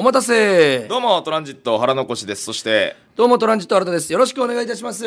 お待たせどうもトランジット腹残しですそしてどうもトランジット新田ですよろしくお願いいたします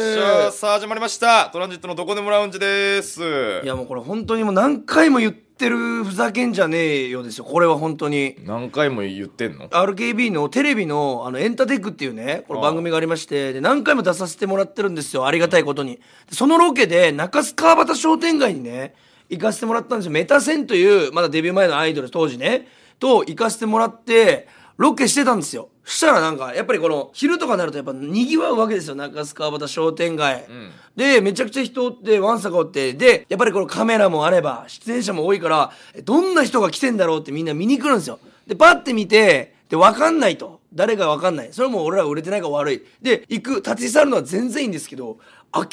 さあ始まりましたトランジットのどこでもラウンジですいやもうこれ本当にもう何回も言ってるふざけんじゃねえよですよこれは本当に何回も言ってんの RKB のテレビのあのエンタテックっていうねこの番組がありましてで何回も出させてもらってるんですよありがたいことにそのロケで中洲川端商店街にね行かせてもらったんですよメタセンというまだデビュー前のアイドル当時ねと行かせてもらってロケしてたんですよしたらなんかやっぱりこの昼とかになるとやっぱ賑わうわけですよ中洲川端商店街、うん、でめちゃくちゃ人ってわんさかおってでやっぱりこのカメラもあれば出演者も多いからどんな人が来てんだろうってみんな見に来るんですよでパッて見てでわかんないと誰かわかんないそれも俺ら売れてないから悪いで行く立ち去るのは全然いいんですけど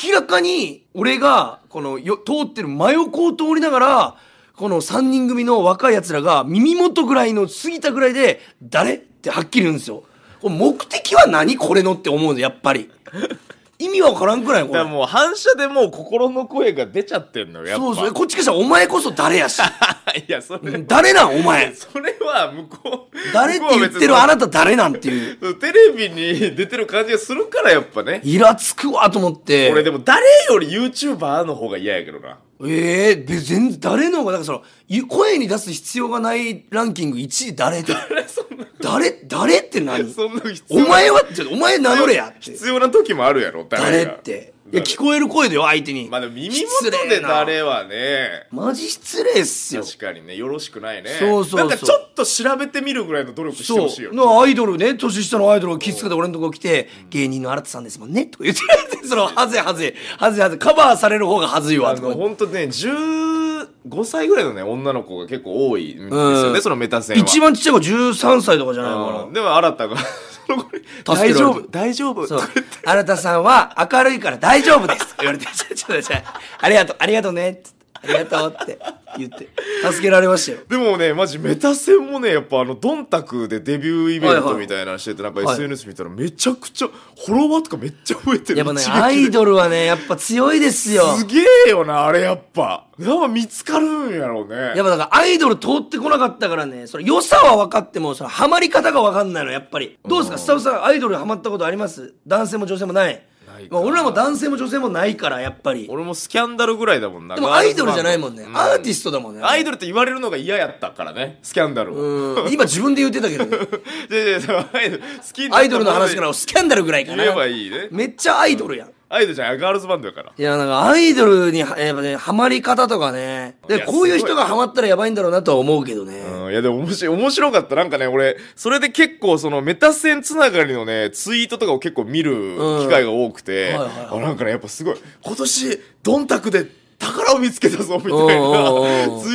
明らかに俺がこのよ通ってる真横を通りながらこの3人組の若いやつらが耳元ぐらいの過ぎたぐらいで、誰ってはっきり言うんですよ。目的は何これのって思うのやっぱり。意味わからんくらいこれ。もう反射でもう心の声が出ちゃってんのよ、そうそう。こっちからしたらお前こそ誰やし。いや、それ。誰なんお前。それは向こう。誰って言ってるあなた誰なんていう。テレビに出てる感じがするからやっぱね。イラつくわと思って。俺でも誰より YouTuber の方が嫌やけどな。ええー、全誰の方がだかその声に出す必要がないランキング1位誰誰 そんな誰誰って何 そんな必お前はちょお前名乗れやって必要な時もあるやろ誰誰っていや聞こえる声だよ相手に、まあでも耳元で誰はねマジ失礼っすよ確かにねよろしくないねそうそうそうなんかちょっと調べてみるぐらいの努力してほしいよのアイドルね年下のアイドルを気付けて俺のとこ来て「芸人の新田さんですもんね」とか言って その「はぜはぜはぜはぜカバーされる方がはずいわ」とかの本当ね10 5歳ぐらいのね、女の子が結構多いんですよね、うん、そのメタンは。一番ちっちゃい子13歳とかじゃないのかな。でも、新たが大丈夫、大丈夫。そう。新たさんは明るいから大丈夫です。言われて、ちょ、ちょ、ちょ、ありがとう、ありがとうね。ありがとうって言って助けられましたよでもねマジメタ戦もねやっぱあのドンタクでデビューイベントみたいなのしてて、なんか SNS 見たらめちゃくちゃフォロワーとかめっちゃ増えてるやっぱねアイドルはねやっぱ強いですよすげえよなあれやっぱやっぱ見つかるんやろうねやっぱだからアイドル通ってこなかったからねそれ良さは分かってもそのハマり方が分かんないのやっぱりどうですかスタッフさんアイドルハマったことあります男性も女性もないないまあ、俺らも男性も女性もないからやっぱり俺もスキャンダルぐらいだもんなでもアイドルじゃないもんね、うん、アーティストだもんねアイドルって言われるのが嫌やったからねスキャンダル今自分で言ってたけどね アイドルの話からスキャンダルぐらいかな言えばいいねめっちゃアイドルやん、うんアイドルじゃん、ガールズバンドやから。いや、なんかアイドルに、やまね、り方とかね。で、こういう人がハマったらやばいんだろうなとは思うけどね。うんいや、でも面白面白かった。なんかね、俺、それで結構、その、メタ線つながりのね、ツイートとかを結構見る機会が多くて、あなんかね、やっぱすごい、今年、ドンタクで宝を見つけたぞみたいなツイ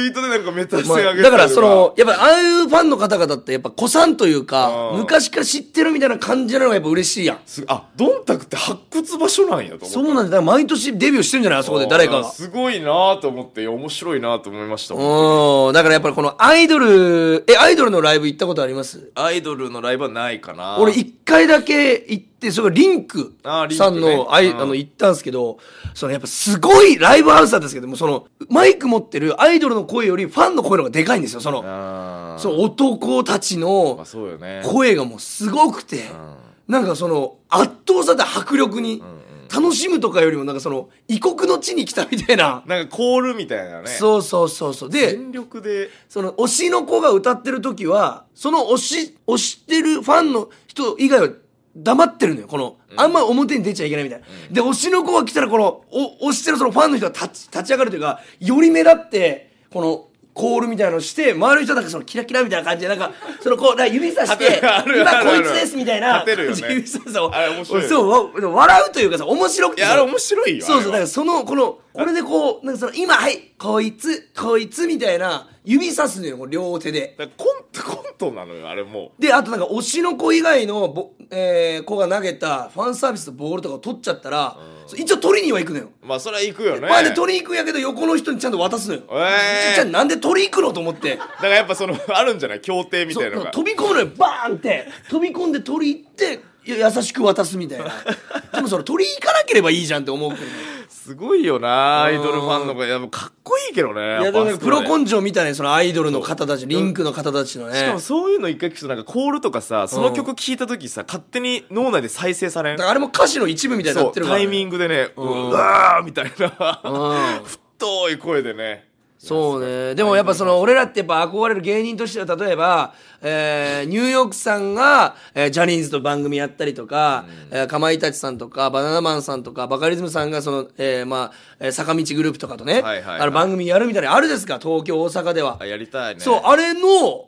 ートでなんかめちゃくげて、まあ、だからそのやっぱああいうファンの方々ってやっぱ古参というか昔から知ってるみたいな感じなのがやっぱ嬉しいやんあドンタクって発掘場所なんやとそうなんだ毎年デビューしてるんじゃないあそこで誰かがすごいなと思って面白いなと思いましたうんだからやっぱりこのアイドルえアイドルのライブ行ったことありますアイドルのライブはないかな俺一回だけ行ってそれがリンクさんのあ、あの行ったんですけどそのやっぱすごいライブハウスさんですけども、その、マイク持ってるアイドルの声よりファンの声の方がでかいんですよ、その、そう、男たちの声がもうすごくて、なんかその、圧倒された迫力に、楽しむとかよりもなんかその異国の地に来たみたいななんかコールみたいなねそうそうそうそうで全力でその推しの子が歌ってる時はその推し推してるファンの人以外は黙ってるのよこの、あんま表に出ちゃいけないみたいな、で推しの子が来たらこのお推してるそのファンの人が立ち立ち上がるというかより目立ってこのコールみたいなのして周りの人なんかそのキラキラみたいな感じでなんか そのこう指さして「今こいつです」みたいな 指ささをそう笑うというかさ面白くてあれ面白いよそうそうだからそのこのこれでこうなんかその今はいこいつこいつみたいな指さすのよ両手でコント コントなのよあれもであとなんか推しの子以外のぼ、えー、子が投げたファンサービスのボールとかを取っちゃったら、一応取りには行くのよまあそれは行くよねまあで取りに行くんやけど横の人にちゃんと渡すのよ、えー、じゃあなんで取り行くのと思ってだからやっぱその あるんじゃない協定みたいなのが飛び込むのよバーンって飛び込んで取り行って優しく渡すみたいなでもそれ取り行かなければいいじゃんって思うけど、ねすごいよなアイドルファンの子いやもうかっこいいけどねいやでも、ね、プロ根性みたいなそのアイドルの方たちリンクの方たちのねしかもそういうの一回聞くとなんかコールとかさその曲聴いた時さ、勝手に脳内で再生されんだからあれも歌詞の一部みたいになってるから、ね、タイミングでねうわーみたいな 太い声でねそうねでもやっぱその俺らってやっぱ憧れる芸人としては例えば、えー、ニューヨークさんが、えー、ジャニーズと番組やったりとか、うん、えー、かまいたちさんとかバナナマンさんとかバカリズムさんがその、えー、まあ坂道グループとかとね、はいはいはい、あの番組やるみたいなあるですか東京大阪ではやりたいねそうあれの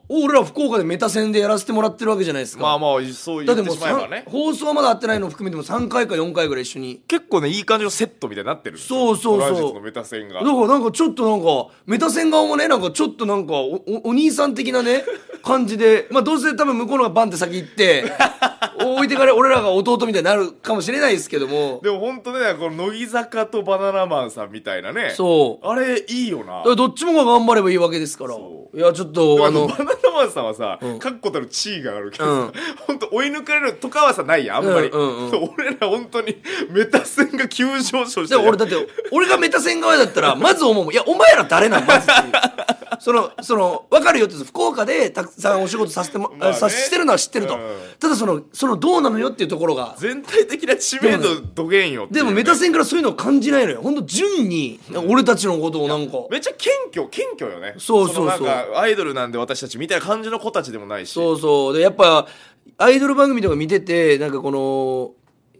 俺ら福岡でメタ戦でやらせてもらってるわけじゃないですかまあまあそう言ってしまえばね放送はまだ合ってないのを含めても3回か4回ぐらい一緒に結構ねいい感じのセットみたいになってるそうそうそうメタ戦が。だからなんかちょっとなんかメタ線顔もねなんかちょっとなんかおお兄さん的なね感じでまあどうせ多分向こうのがバンって先行って置いてかれ、俺らが弟みたいになるかもしれないですけども。でも本当ね、この乃木坂とバナナマンさんみたいなね。そう。あれ、いいよな。どっちもが頑張ればいいわけですから。いや、ちょっと、あの。バナナマンさんはさ、確固たる地位があるけどさ、本当追い抜かれるとかはさ、ないや、あんまり。俺ら本当に、メタ戦が急上昇して。俺だって、俺がメタ戦側だったら、まず思うもいや、お前ら誰なんまず その、その、わかるよって、福岡でたくさんお仕事させても、してるのは知ってると。ただその、そのどうなのよっていうところが全体的な知名度どげんよでもメタ線からそういうのを感じないのよ本当純に俺たちのことをなんかめっちゃ謙虚謙虚よねそうそうそうアイドルなんで私たちみたいな感じの子たちでもないしそうそうでやっぱアイドル番組とか見ててなんかこの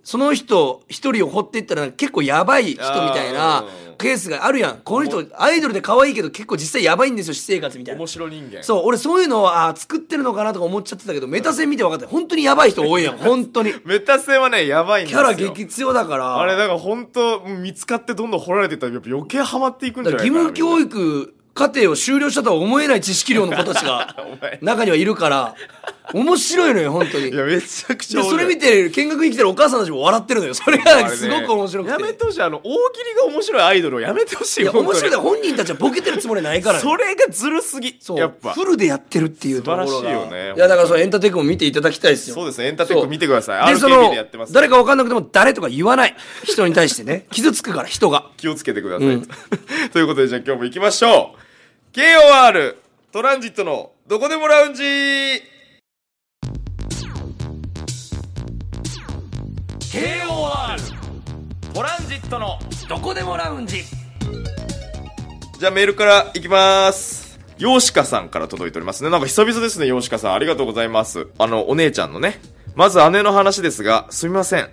その人一人を掘っていったら結構やばい人みたいなケースがあるやんこの人アイドルで可愛いけど結構実際やばいんですよ私生活みたいな面白人間そう俺そういうのはあ作ってるのかなとか思っちゃってたけどメタ戦見て分かって本当にやばい人多いやん 本当にメタ戦はねやばいんキャラ激強だからあれだから本当見つかってどんどん掘られていったら余計ハマっていくんじゃないか義務教育課程を終了したとは思えない知識量の子たちが 中にはいるから面白いのよ本当にいやめちゃくちゃそれ見て見学に来てるお母さんたちも笑ってるのよそれがすごく面白くて、やめてほしいあの大喜利が面白いアイドルをやめてほしいい面白い本人たちはボケてるつもりないからそれがずるすぎそうやっぱフルでやってるっていうところが素晴らしいよねいやだからそのエンタテックも見ていただきたいですよそうですねエンタテック見てくださいでその誰か分かんなくても誰とか言わない人に対してね 傷つくから人が気をつけてください、うん、ということでじゃあ今日も行きましょう KOR トランジットのどこでもラウンジオランジットのどこでもラウンジじゃあメールからいきますヨシカさんから届いておりますね。なんか久々ですね、ヨシカさん。ありがとうございます。あの、お姉ちゃんのね。まず姉の話ですが、すみません。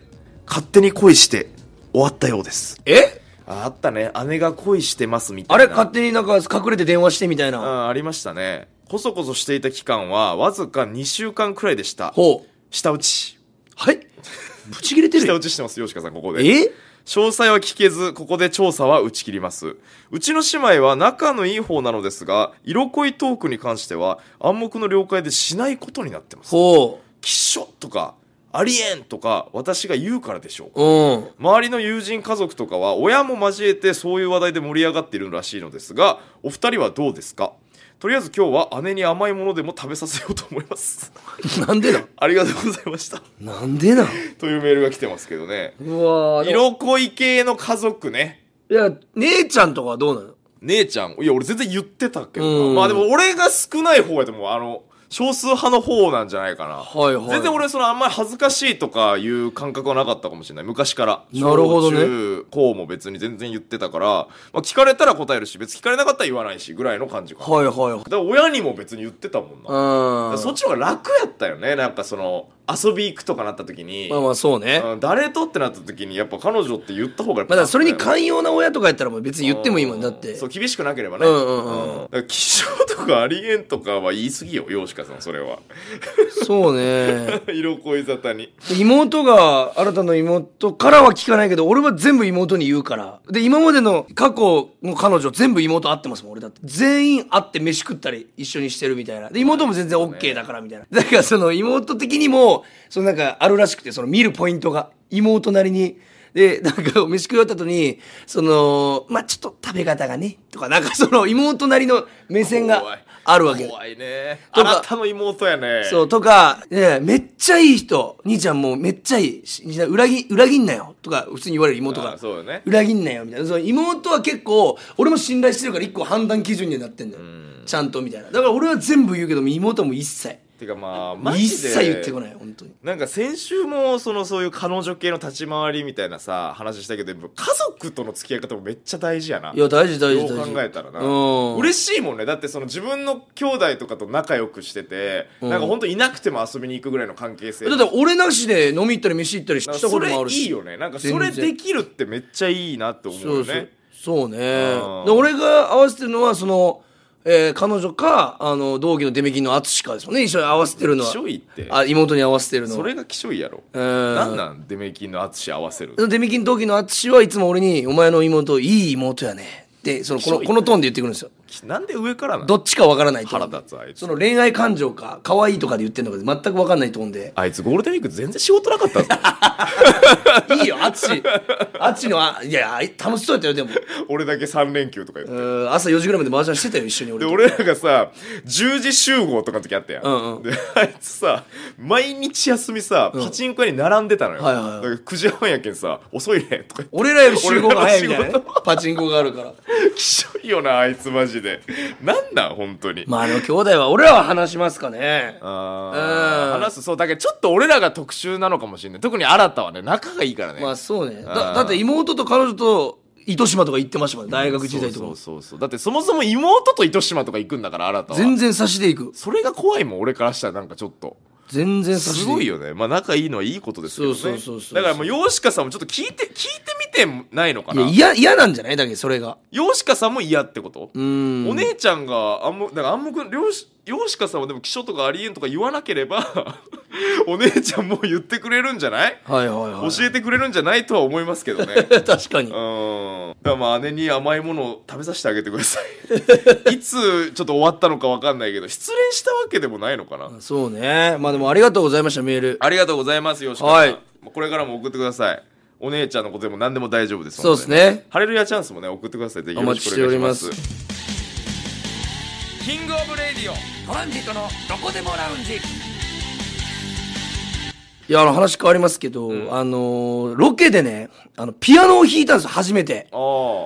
勝手に恋して終わったようです。えあったね。姉が恋してますみたいな。あれ勝手になんか隠れて電話してみたいな。ありましたね。こそこそしていた期間は、わずか2週間くらいでした。ほう。下打ち。はい ブチ切れてる下打ちしてます、吉川さん、ここで。え詳細は聞けず、ここで調査は打ち切ります。うちの姉妹は仲のいい方なのですが、色恋トークに関しては暗黙の了解でしないことになってます。ほう。きっしょとか、ありえんとか私が言うからでしょう、うん、周りの友人家族とかは親も交えてそういう話題で盛り上がっているらしいのですがお二人はどうですかとりあえず今日は姉に甘いものでも食べさせようと思いますなんでなありがとうございましたなんでなというメールが来てますけどねうわ色恋系の家族ねいや姉ちゃんとかはどうなの姉ちゃんいや俺全然言ってたけどまあでも俺が少ない方やと思うあの少数派の方なんじゃないかな。はいはい。全然俺、そのあんまり恥ずかしいとかいう感覚はなかったかもしれない。昔から。なるほどね。中高も別に全然言ってたから、まあ聞かれたら答えるし、別に聞かれなかったら言わないし、ぐらいの感じかな。はいはいはい。だから親にも別に言ってたもんな。うん。そっちの方が楽やったよね。なんかその、遊び行くとかなった時に、まあまあそうね。誰とってなった時にやっぱ彼女って言った方がやっぱまだそれに寛容な親とかやったら別に言ってもいいもんだって。そう厳しくなければね、うんうんうんだから気象とかありえんとかは言い過ぎよ洋鹿さんそれはそうね。色恋沙汰に妹が、新たな妹からは聞かないけど、俺は全部妹に言うから。で、今までの過去の彼女全部妹会ってますもん、俺だって。全員会って飯食ったり一緒にしてるみたいな。で、妹も全然 OK だからみたいな。だからその妹的にも、そのなんかあるらしくて、その見るポイントが、妹なりに。で、なんか、飯食い終わった後に、その、まあ、ちょっと食べ方がね、とか、なんかその、妹なりの目線があるわけ。怖いね。あなたの妹やね。そう、とか、ね、めっちゃいい人、兄ちゃんもうめっちゃいい裏切裏切んなよ、とか、普通に言われる妹が。そうね。裏切んなよ、みたいな。その妹は結構、俺も信頼してるから一個判断基準になってんだよ。ちゃんと、みたいな。だから俺は全部言うけど、妹はもう一切。ていうかまあマジで一切言ってこない本当になんか先週もそのそういう彼女系の立ち回りみたいなさ話したけど家族との付き合い方もめっちゃ大事やないや大事大事大事考えたらな、うん、嬉しいもんねだってその自分の兄弟とかと仲良くしてて、うん、なんか本当いなくても遊びに行くぐらいの関係性だって俺なしで飲み行ったり飯行ったりしたこともあるしそれいいよねなんかそれできるってめっちゃいいなって思うよねそうね、うん、俺が合わせてるのはそのえー、彼女か、あの、同期のデメキンの淳かですもんね。一緒に合わせてるのは。キショイってあ、妹に合わせてるのは。それがきしょいやろ。えー、なんなんデメキンの淳合わせる。デメキン同期の淳はいつも俺に、お前の妹、いい妹やね。で、その、この、このトーンで言ってくるんですよ。なんで上からどっちかわからないと腹立つあいつその恋愛感情か可愛いとかで言ってるのか全くわかんないと思うんであいつゴールデンウィーク全然仕事なかったぞ いいよあっちあっちのあいや楽しそうやったよでも俺だけ3連休とか言ってうん朝4時ぐらいまで麻雀してたよ一緒に俺で俺らがさ10時集合とかの時あったやん、うんうんであいつさ毎日休みさパチンコ屋に並んでたのよ、はいはいはい9時半やけんさ遅いねとか俺らより集合が早いみたいな、ね、パチンコがあるから きしょいよなあいつマジでなんだ、本当にまああの兄弟は俺らは話しますかねあうあん話すそうだけどちょっと俺らが特殊なのかもしれない特に新はね仲がいいからね、まあそうねだだって妹と彼女と糸島とか行ってましたもんね大学時代とかそうそうそうそうだってそもそも妹と糸島とか行くんだから新は全然差しで行くそれが怖いもん俺からしたらなんかちょっと全然すごいよねまあ仲いいのはいいことですよねそうそうそうだからもうヨシカさんもちょっと聞いて聞いてみてないのかないや嫌なんじゃないだけどそれがヨシカさんも嫌ってことうんお姉ちゃんがあ暗なだから暗黙両親ヨシカさんはでも気象とかありえんとか言わなければ お姉ちゃんも言ってくれるんじゃない,、はいはいはい、教えてくれるんじゃないとは思いますけどね 確かにうんだまあ姉に甘いものを食べさせてあげてください いつちょっと終わったのか分かんないけど失恋したわけでもないのかなそうねまあでもありがとうございましたメールありがとうございますよしかさん、はい、これからも送ってくださいお姉ちゃんのことでも何でも大丈夫ですそうですねハレルヤチャンスもね送ってくださいぜひよろしくお願いしますキングオブレディオトランジットのどこでもラウンジいや、あの話変わりますけど、うんあのロケでね、あの、ピアノを弾いたんですよ、初めて。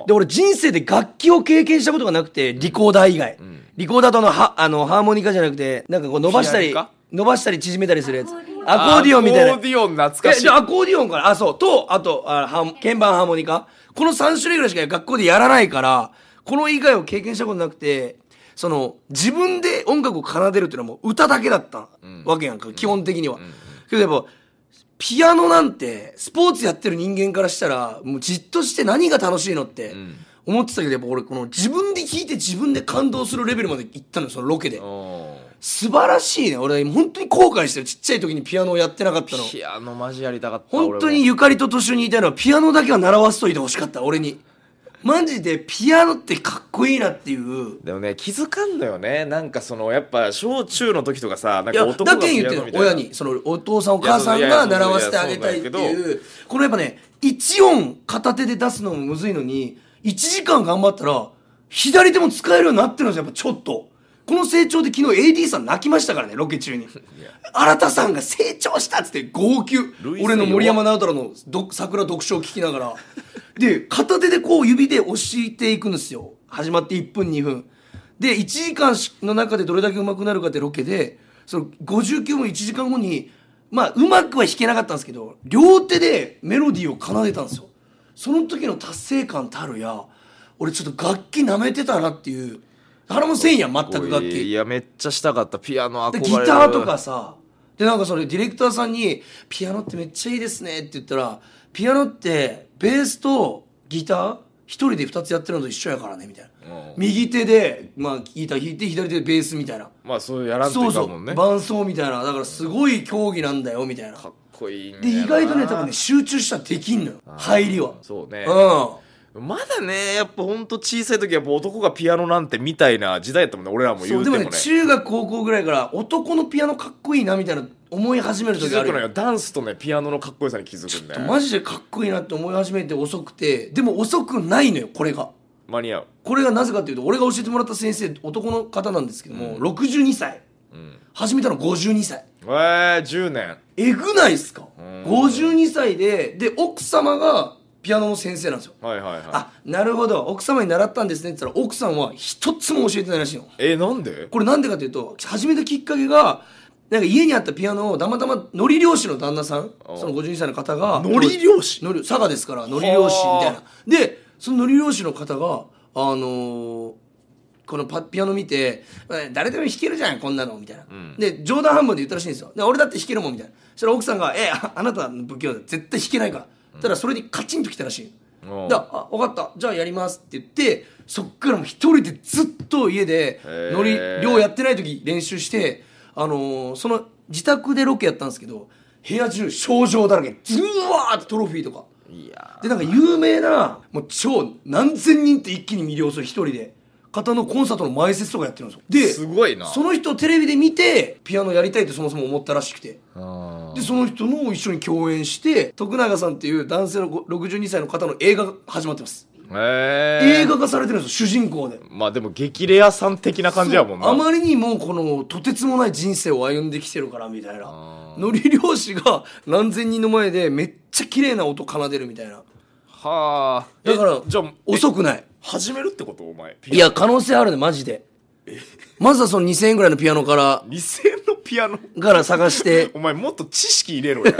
で、俺人生で楽器を経験したことがなくて、リコーダー以外。んリコーダーとあの、ハあの、ハーモニカじゃなくて、なんかこう伸ばしたり伸ばしたり縮めたりするやつ。アコーディオンみたいな。アコーディオン懐かしいアコーディオンから、あ、そう、と、あと、あは鍵盤ハーモニカ。この3種類ぐらいしか学校でやらないから、この以外を経験したことなくて、その自分で音楽を奏でるっていうのはもう歌だけだったわけやんか、基本的には。けどやっぱピアノなんてスポーツやってる人間からしたらもうじっとして何が楽しいのって思ってたけどやっぱ俺この自分で聴いて自分で感動するレベルまで行ったのよそのロケで素晴らしいね俺本当に後悔してるちっちゃい時にピアノをやってなかったのピアノマジやりたかった本当にゆかりと年にいたのはピアノだけは習わせといてほしかった俺にマジでピアノってかっこいいなっていうでもね気づかんのよねなんかそのやっぱ小中の時とかさなんか男がだけ言ってる親にそのお父さんお母さんが習わせてあげたいっていうこのやっぱね1音片手で出すのもむずいのに1時間頑張ったら左手も使えるようになってるんですよやっぱちょっとこの成長で昨日 AD さん泣きましたからねロケ中に新田さんが成長したっつって号泣俺の森山直太朗の桜読書を聞きながらで片手でこう指で押していくんですよ始まって1分2分で1時間の中でどれだけうまくなるかってロケでその59分1時間後にまあうまくは弾けなかったんですけど両手でメロディーを奏でたんですよその時の達成感たるや俺ちょっと楽器なめてたなっていう誰もせんやん全く楽器いやめっちゃしたかったピアノ憧れギターとかさでなんかそれディレクターさんに「ピアノってめっちゃいいですね」って言ったら「ピアノってベースとギター一人で二つやってるのと一緒やからね」みたいな、右手で、まあ、ギター弾いて左手でベースみたいなまあそうやらんといかもんね伴奏みたいなだからすごい競技なんだよみたいなかっこいいで意外とね多分ね集中したらできんのよ入りはそうねうんまだねやっぱほんと小さい時は男がピアノなんてみたいな時代やったもんね俺らも言うてもねでもね中学高校ぐらいから男のピアノかっこいいなみたいな思い始める時あるよダンスとねピアノのかっこよさに気づくんだよマジでかっこいいなって思い始めて遅くてでも遅くないのよこれが間に合うこれがなぜかというと俺が教えてもらった先生男の方なんですけども、うん、62歳、うん、始めたの52歳えー、10年えぐないっすか、52歳でで奥様がピアノの先生なんですよ、はいはいはい、あなるほど奥様に習ったんですねって言ったら奥さんは一つも教えてないらしいのえなんでこれなんでかというと始めたきっかけがなんか家にあったピアノをたまたま海苔漁師の旦那さんその52歳の方が海苔漁師のり、佐賀ですから海苔漁師みたいなでその海苔漁師の方があのー、このパピアノ見て「誰でも弾けるじゃんこんなの」みたいな、うん、で冗談半分で言ったらしいんですよ「俺だって弾けるもん」みたいなそしたら奥さんが「えあなたの不器用だ絶対弾けないから」たらそれにカチンときたらしい。だあ分かったじゃあやりますって言ってそっからも一人でずっと家でのり漁やってない時練習して、あのー、その自宅でロケやったんですけど部屋中賞状だらけずわーってトロフィーとかでなんか有名なもう超何千人って一気に魅了する一人で方のコンサートの前説とかやってるんですよですごいなその人をテレビで見てピアノやりたいってそもそも思ったらしくてあでその人の一緒に共演して徳永さんっていう男性の62歳の方の映画が始まってます映画化されてるんですよ主人公でまあでも激レアさん的な感じやもんなあまりにもこのとてつもない人生を歩んできてるからみたいなのり漁師が何千人の前でめっちゃ綺麗な音奏でるみたいなはあだからじゃ遅くない始めるってことお前いや可能性あるねマジで まずはその2000円ぐらいのピアノから2000円のピアノから探して お前もっと知識入れろや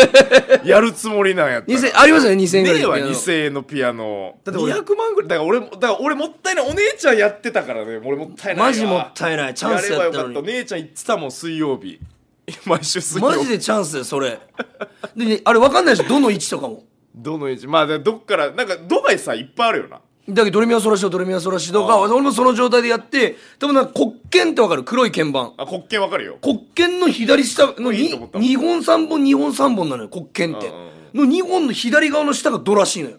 やるつもりなんやったらありますよね2000円ぐらいのピアノ2000円のピアノだって200万ぐらいだから俺だから俺もったいないお姉ちゃんやってたからね俺もったいないマジもったいないチャンスやったのにや姉ちゃん言ってたもん水曜日毎週水曜日マジでチャンスだよそれであれ分かんないでしょどの位置とかもどの位置まあどっからなんかドバイさいっぱいあるよなだけどドレミアソラシドドレミアソラシドが俺もその状態でやって多分なんか黒鍵ってわかる黒い鍵盤あ黒鍵わかるよ黒鍵の左下の2本3本2本3本なのよ黒鍵っての2本の左側の下がドらしいのよ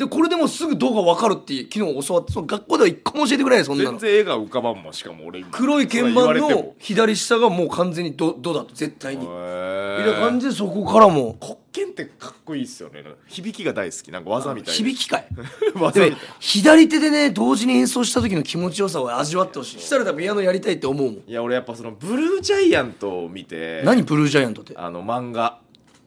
でこれでもすぐ動画分かるって昨日教わってその学校では一個も教えてくれないそんなの全然絵が浮かばんもんしかも俺黒い鍵盤の左下がもう完全にドドだと絶対にみたいな感じでそこからも黒鍵ってかっこいいっすよね響きが大好きなんか技みたいな響きかい 技みたい左手でね同時に演奏した時の気持ちよさを味わってほしいしたら多分ピアノやりたいって思うもんいや俺やっぱそのブルージャイアントを見て何ブルージャイアントってあの漫画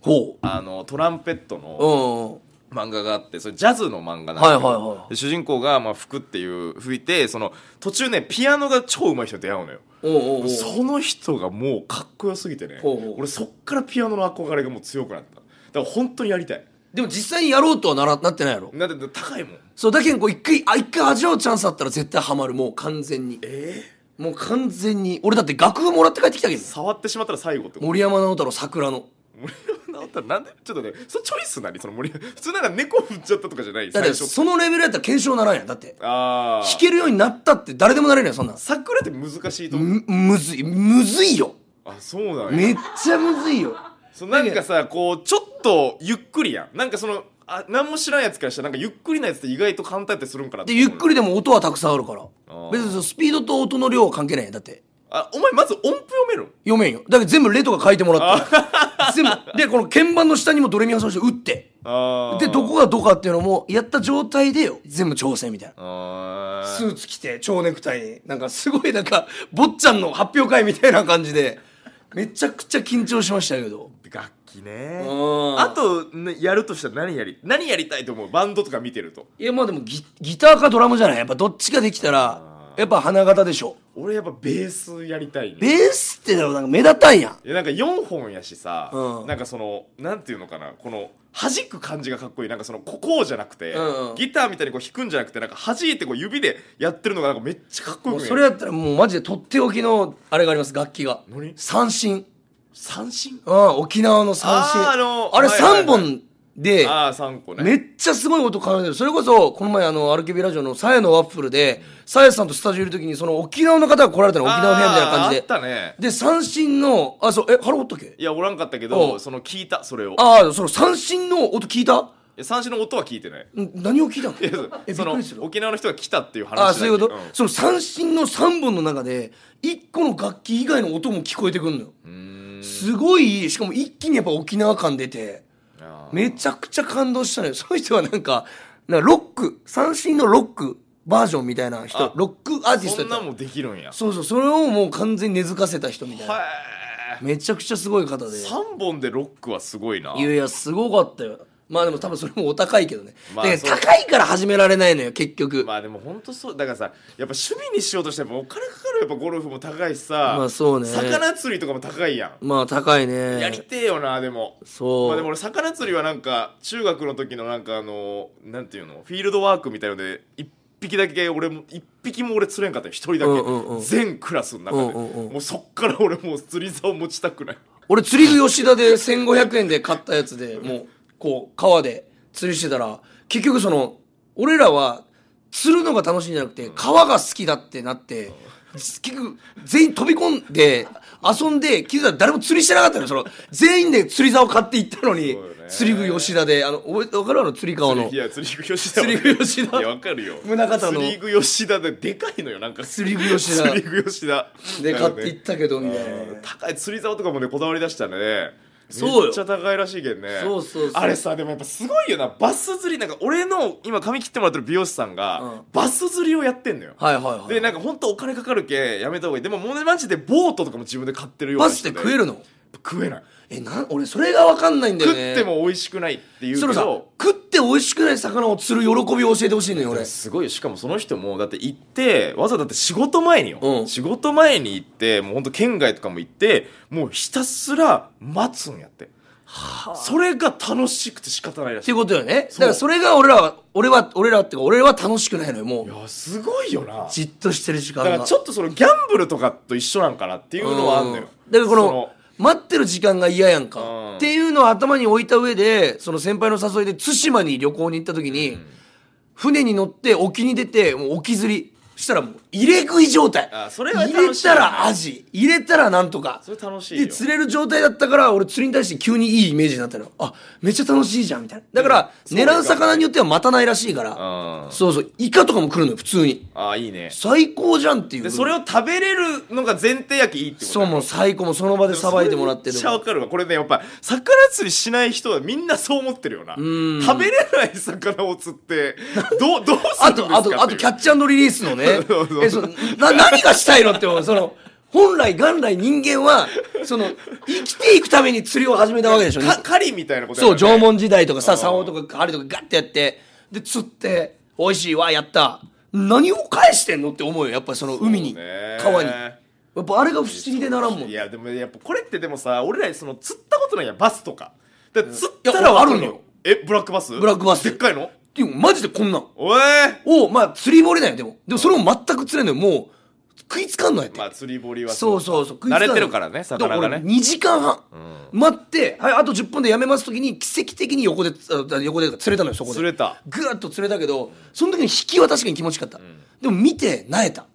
ほうあのトランペットのうん漫画があってそれジャズの漫画なんですけど、はいはいはい、主人公がまあ服っていう吹いてその途中ねピアノが超うまい人と出会うのよおうおうその人がもうかっこよすぎてね俺そっからピアノの憧れがもう強くなっただから本当にやりたいでも実際にやろうとはならなってないやろだって高いもんそうだけどこう一回あ一回味わうチャンスあったら絶対ハマるもう完全にええーもう完全に俺だって楽譜もらって帰ってきたけど触ってしまったら最後って森山直太朗桜の ったらなんでちょっとねそチョイスなりその森普通なら猫振っちゃったとかじゃないだってそのレベルやったら検証ならんやんだってあ弾けるようになったって誰でもなれるやんそんなん桜って難しいと思うむずいむずいよあそうなんやめっちゃむずいよそうなんかさこうちょっとゆっくりやんなんかそのあ何も知らんやつからしたらなんかゆっくりなやつって意外と簡単やったりするんからでゆっくりでも音はたくさんあるから別にスピードと音の量は関係ないやんだってあお前まず音符読める読めんよだけど全部「レ」とか書いてもらった全部でこの鍵盤の下にもドレミファソラシド打ってでどこがどこかっていうのもやった状態で全部調整みたいなスーツ着て蝶ネクタイになんかすごいなんか坊ちゃんの発表会みたいな感じでめちゃくちゃ緊張しましたけど楽器ねあと、ね、やるとしたら何やり何やりたいと思うバンドとか見てるといやまあでもギギターかドラムじゃないやっぱどっちかできたらやっぱ花形でしょ俺やっぱベースやりたい、ね、ベースってなんか目立たんやいやなんか4本やしさ、うん、なんかそのなんていうのかなこの弾く感じがかっこいいなんかそのここうじゃなくて、うんうん、ギターみたいにこう弾くんじゃなくてなんか弾いてこう指でやってるのがなんかめっちゃかっこよくそれやったらもうマジでとっておきのあれがあります楽器が三振三振うん沖縄の三振ああれ3本、はいはいはいで、あ3個ね。めっちゃすごい音奏でる。それこそ、この前、あの、アルケビラジオのさやのワッフルで、さやさんとスタジオいるときに、その沖縄の方が来られたの、沖縄のみたいな感じで。あったね。で、三振の、あ、そう、え、ハローおったっけいや、おらんかったけど、その聞いた、それを。ああ、その三振の音聞いた三振の音は聞いてない何を聞いたのえその沖縄の人が来たっていう話あそういうこと、うん、その三振の3本の中で1個の楽器以外の音も聞こえてくるのよすごいしかも一気にやっぱ沖縄感出てめちゃくちゃ感動したのよ その人はなんかなんかロック三振のロックバージョンみたいな人ロックアーティストそんなんもできるんやそうそうそれをもう完全に根付かせた人みたいなめちゃくちゃすごい方で3本でロックはすごいないやいやすごかったよまあでも多分それもお高いけどね、まあ、高いから始められないのよ結局まあでも本当そうだからさやっぱ趣味にしようとしてもお金かかるやっぱゴルフも高いしさまあそうね魚釣りとかも高いやんまあ高いねやりてえよなでもそうまあでも俺魚釣りはなんか中学の時のなんかあのなんていうのフィールドワークみたいので一匹だけ俺も一匹も俺釣れんかったよ一人だけ、全クラスの中で、もうそっから俺もう釣り竿持ちたくない俺釣り具吉田で1500円で買ったやつでもうこう、川で釣りしてたら、結局その、俺らは、釣るのが楽しいんじゃなくて、川が好きだってなって、結局、全員飛び込んで、遊んで、気づいたら誰も釣りしてなかったのその、全員で釣り竿買っていったのに、釣り具吉田で、あの、覚えて、わかるあの釣り革の。いや、釣り具吉田。釣り具吉田。いや、わかるよ。宗方の。釣り具吉田で、でかいのよ、なんか。釣り具吉田。釣り具吉田。で、買っていったけど、みたいな。高い釣り竿とかもね、こだわり出したね。そうよめっちゃ高いらしいけんねそうそうそうあれさでもやっぱすごいよなバス釣りなんか俺の今髪切ってもらってる美容師さんが、うんバス釣りをやってんのよ、はいはいはいでなんか本当お金かかるけんやめた方がいいでももうねマジでボートとかも自分で買ってるようなバスで食えるの食えないえな俺それが分かんないんだよね食っても美味しくないっていうけど食って美味しくない魚を釣る喜びを教えてほしいのよ俺すごいしかもその人もだって行ってわざだって仕事前によ、うん、仕事前に行ってもうほんと県外とかも行ってもうひたすら待つんやって。はあ、それが楽しくて仕方ないらしい。っていうことよね。だからそれが俺らは、俺は、俺らってか俺は楽しくないのよ、もう。いや、すごいよな。じっとしてる時間が。だからちょっとそのギャンブルとかと一緒なんかなっていうのはあるのよ。だからこの待ってる時間が嫌やんか。っていうのを頭に置いた上で、その先輩の誘いで対馬に旅行に行った時に、船に乗って沖に出て、もう沖釣り。したらもう入れ食い状態あそれは楽しい入れたらアジ入れたらなんとかそれ楽しいよで釣れる状態だったから俺釣りに対して急にいいイメージになったのあめっちゃ楽しいじゃんみたいなだから狙う魚によっては待たないらしいからそうそうイカとかも来るのよ普通にああいいね最高じゃんっていうでそれを食べれるのが前提やきいいってことそうもう最高もうその場でさばいてもらってるめっちゃわかるわこれねやっぱ魚釣りしない人はみんなそう思ってるよな食べれない魚を釣ってどうどうするんですかあとあとあとキャッチャリリースのねえそな何がしたいのってその本来元来人間はその生きていくために釣りを始めたわけでしょか狩りみたいなこと、ね、そう縄文時代とかさ竿とか針とかガッてやってで釣って美味しいわやった何を返してんのって思うよやっぱその海に川にやっぱあれが不思議でならんもんいやでもやっぱこれってでもさ俺らその釣ったことないやバスとかだ釣ったらあるのよえブラックバスブラックバスでっかいのでも、マジでこんなん。おえを、まあ、釣り堀だよ、でも。でも、それも全く釣れんのよ、もう。食いつかんのやって。まあ、釣り堀はそうそうそう。食いつかん慣れてるからね、魚がね。2時間半、待って、はい、あと10分でやめますときに、奇跡的に横で、横で釣れたのよ、そこで。釣れた。ぐーっと釣れたけど、その時に引きは確かに気持ちよかった。でも、見て、なえた。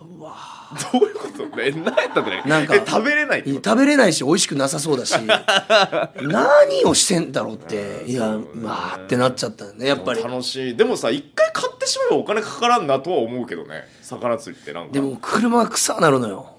うわーどういうことえ何やったってなんか食べれない食べれないし美味しくなさそうだし 何をしてんだろうっていやまあってなっちゃったねやっぱり楽しいでもさ一回買ってしまえばお金かからんなとは思うけどね魚釣りってなんかでも車が草なるのよ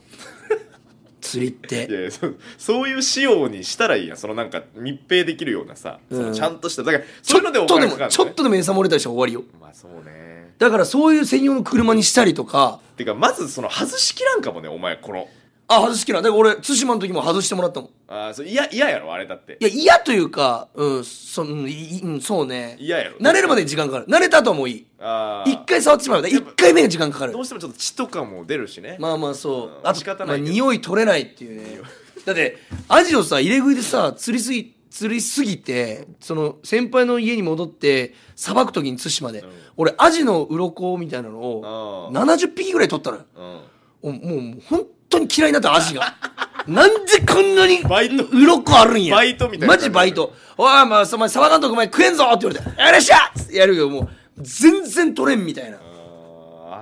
釣りっていやいやそそういう仕様にしたらいいやんそのなんか密閉できるようなさ、ちゃんとしただからちょっとでかかもちょっとでも餌漏れたりしたら終わりよまあそうねだからそういう専用の車にしたりとかってかまずその外しきらんかもねお前このあ外しきらで俺対馬の時も外してもらったもんあそう嫌嫌やろあれだっていや嫌というかうんそ,、うんいうん、そうね嫌やろ慣れるまでに時間かかる慣れたとはもういいああ一回触ってしまうから一回目に時間かかるどうしてもちょっと血とかも出るしねまあまあそう、うん、あ仕方ない、まあ、匂い取れないっていうねだってアジをさ入れ食いでさ釣りすぎ釣りすぎてその先輩の家に戻ってさばく時に対馬で、うん、俺アジの鱗みたいなのを70匹ぐらい取ったのよ、うん、もうもうん当に嫌いになった味が。なんでこんなにこあるんや。バイトみたいな。マジバイト。おい、まあ、お前、沢監督お前食えんぞって言われて、よっしゃやるけど、もう、全然取れんみたいな。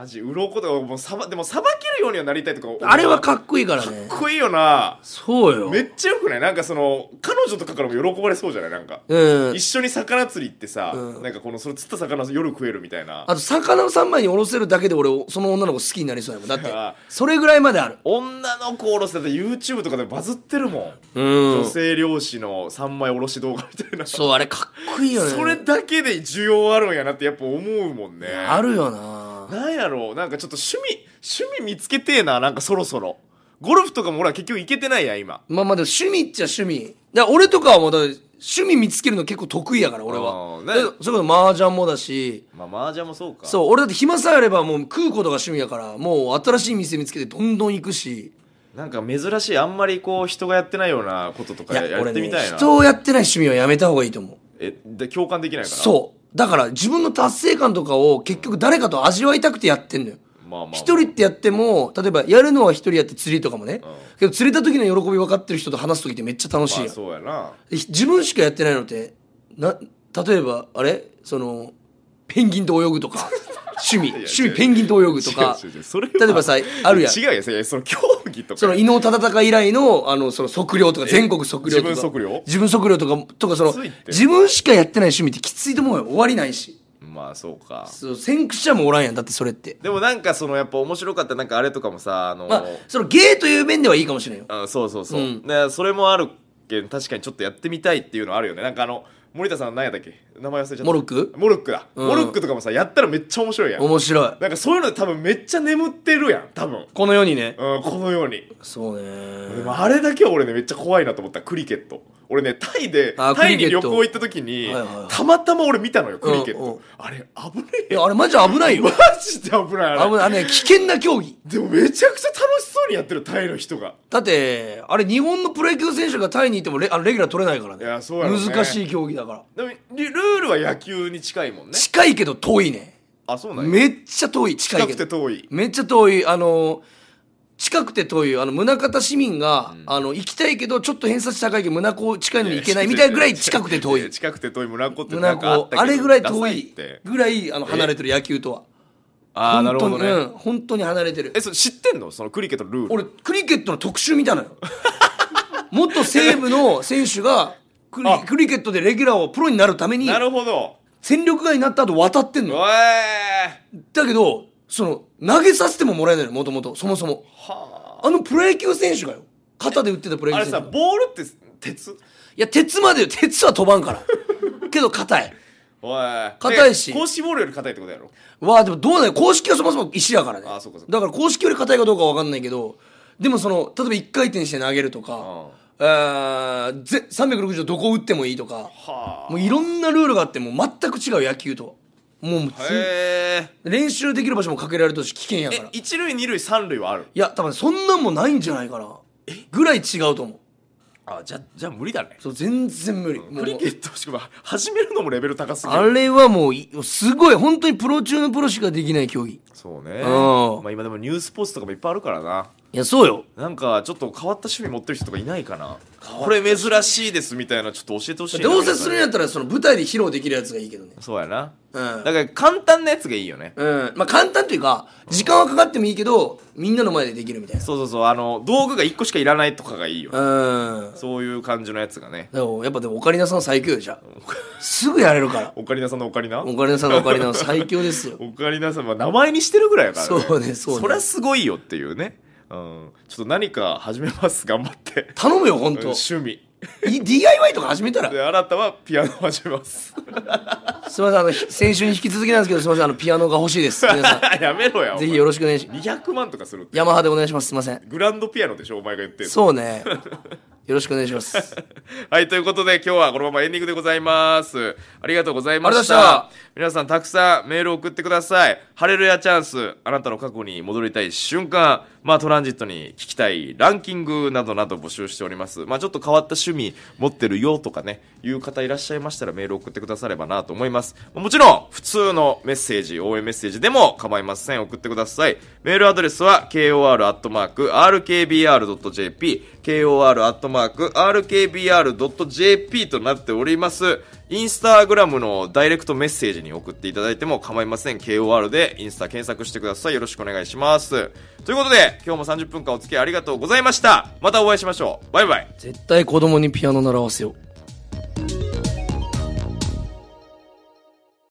ジうろことかもうさばでもさばけるようにはなりたいとかあれはかっこいいからねかっこいいよなそうよめっちゃよくないなんかその彼女とかからも喜ばれそうじゃないなんか、うん、一緒に魚釣りってさ、うん、なんかこのそれ釣った魚夜食えるみたいなあと魚を3枚におろせるだけで俺その女の子好きになりそうやもんだってそれぐらいまである女の子おろせた YouTube とかでバズってるもん、うん、女性漁師の3枚おろし動画みたいなそうあれかっこいいよねそれだけで需要あるんやなってやっぱ思うもんねあるよななんやろうなんかちょっと趣味趣味見つけてえななんかそろそろゴルフとかも俺は結局行けてないや今まあまあでも趣味っちゃ趣味だ俺とかはもうだ趣味見つけるの結構得意やから俺はそれこそ麻雀もだしまあ麻雀もそうかそう俺だって暇さえあればもう食うことが趣味やからもう新しい店見つけてどんどん行くしなんか珍しいあんまりこう人がやってないようなこととかやってみたいな、人をやってない趣味はやめた方がいいと思うえで共感できないからそうだから自分の達成感とかを結局誰かと味わいたくてやってんのよままあ一人ってやっても例えばやるのは一人やって釣りとかもね、うんけど釣れた時の喜び分かってる人と話す時ってめっちゃ楽しいやん、まあそうやな自分しかやってないのってな例えばあれそのペンギンと泳ぐとか。趣味趣味ペンギンと泳ぐとか例えばさあるやん違うやその競技とかその伊能忠敬以来のあのその測量とか全国測量とか自分測量自分測量とかとかその自分しかやってない趣味ってきついと思うよ終わりないしまあそうかそう先駆者もおらんやんだってそれってでもなんかそのやっぱ面白かったなんかあれとかもさあのー、まあ、その芸という面ではいいかもしれんよあそうそうそう、うん、それもあるけん確かにちょっとやってみたいっていうのあるよねなんかあの森田さん何やったっけ名前忘れちゃったモルックモルックだ、うんモルックとかもさやったらめっちゃ面白いやん面白いなんかそういうの多分めっちゃ眠ってるやん多分この世にねうんこのようにそうでねもあれだけは俺ねめっちゃ怖いなと思ったクリケット俺ねタイでタイに旅行行った時に、はいはいはいたまたま俺見たのよクリケット、うんうんあれ危ねいえややあれマジ危ないよマジで危ないあれ危ない危なね危険な競技でもめちゃくちゃ楽しそうにやってるタイの人がだってあれ日本のプロ野球選手がタイにいてもレあレギュラー取れないからいねやそうやね難しい競技だからでもルールは野球に近いもんね近いけど遠いねあそうなんめっちゃ遠い近い近くて遠いめっちゃ遠いあの近くて遠いあの宗像市民が、あの行きたいけどちょっと偏差値高いけど宗像近いのに行けないみたいぐらい近くて遠い近くて遠い宗像ってなんかあったけどあれぐらい遠いぐらいあの離れてる野球とはああなるほどね、本当にうん本当に離れてるえそれ知ってんのそのクリケットのルール俺クリケットの特集見たのよ 元西武の選手がクリクリケットでレギュラーをプロになるためになるほど戦力外になった後渡ってんのだけどその投げさせてももらえないのもともとそもそもあのプロ野球選手がよ肩で打ってたプロ野球選手あれさボールって鉄いや鉄までよ鉄は飛ばんから けど硬い硬いし公式ボールより硬いってことやろわあでもどうだよ公式はそもそも石やからねだから公式より硬いかどうか分かんないけどでもその例えば1回転して投げるとか、うんあぜ360度どこ打ってもいいとか、はあ、もういろんなルールがあっても全く違う野球ともう練習できる場所もかけられるとし危険やから一塁二塁三塁はあるいや多分そんなんもないんじゃないかなぐらい違うと思うあじゃじゃあ無理だねそう全然無理、クリケットしかも始めるのもレベル高すぎるあれはもうすごい本当にプロ中のプロしかできない競技そうねまあ今でもニュースポーツとかもいっぱいあるからないやそうよなんかちょっと変わった趣味持ってる人とかいないかなこれ珍しいですみたいなちょっと教えてほしいなどうせするんやったらその舞台で披露できるやつがいいけどねそうやな、うん、だから簡単なやつがいいよねうんまあ簡単というか時間はかかってもいいけどみんなの前でできるみたいなそうそうそうあの道具が1個しかいらないとかがいいよ、ね、うんそういう感じのやつがねでもやっぱでもオカリナさん最強よじゃすぐやれるからオカリナさんのオカリナオカリナさんのオカリナは最強ですよ オカリナさんは名前にしてるぐらいやから、ね、そうねそうねそりゃすごいよっていうねちょっと何か始めます頑張って頼むよ本当、うん趣味い DIY とか始めたらあなたはピアノ始めます すみませんあの先週に引き続きなんですけどすみませんあのピアノが欲しいです 皆さやめろやぜひよろしくお願いしま200万とかするヤマハでお願いしますすみませんグランドピアノでしょお前が言ってるそうねよろしくお願いします はいということで今日はこのままエンディングでございますありがとうございましたありがとうございました皆さんたくさんメール送ってください。ハレルヤチャンス、あなたの過去に戻りたい瞬間、まあトランジットに聞きたいランキングなどなど募集しております。まあちょっと変わった趣味持ってるよとかね、いう方いらっしゃいましたらメール送ってくださればなと思います。もちろん、普通のメッセージ、応援メッセージでも構いません。送ってください。メールアドレスは kor.rkbr.jp、kor.rkbr.jp となっております。インスタグラムのダイレクトメッセージに送っていただいても構いません。KOR でインスタ検索してください。よろしくお願いします。ということで、今日も30分間お付き合いありがとうございました。またお会いしましょう。バイバイ。絶対子供にピアノ習わせよう。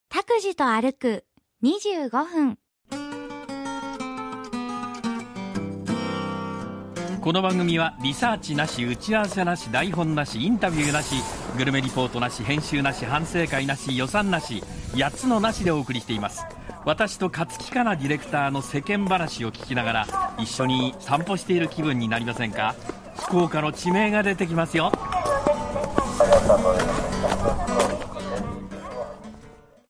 タクジと歩く25分。この番組はリサーチなし打ち合わせなし台本なしインタビューなしグルメリポートなし編集なし反省会なし予算なし8つのなしでお送りしています私と勝木かなディレクターの世間話を聞きながら一緒に散歩している気分になりませんか福岡の地名が出てきますよ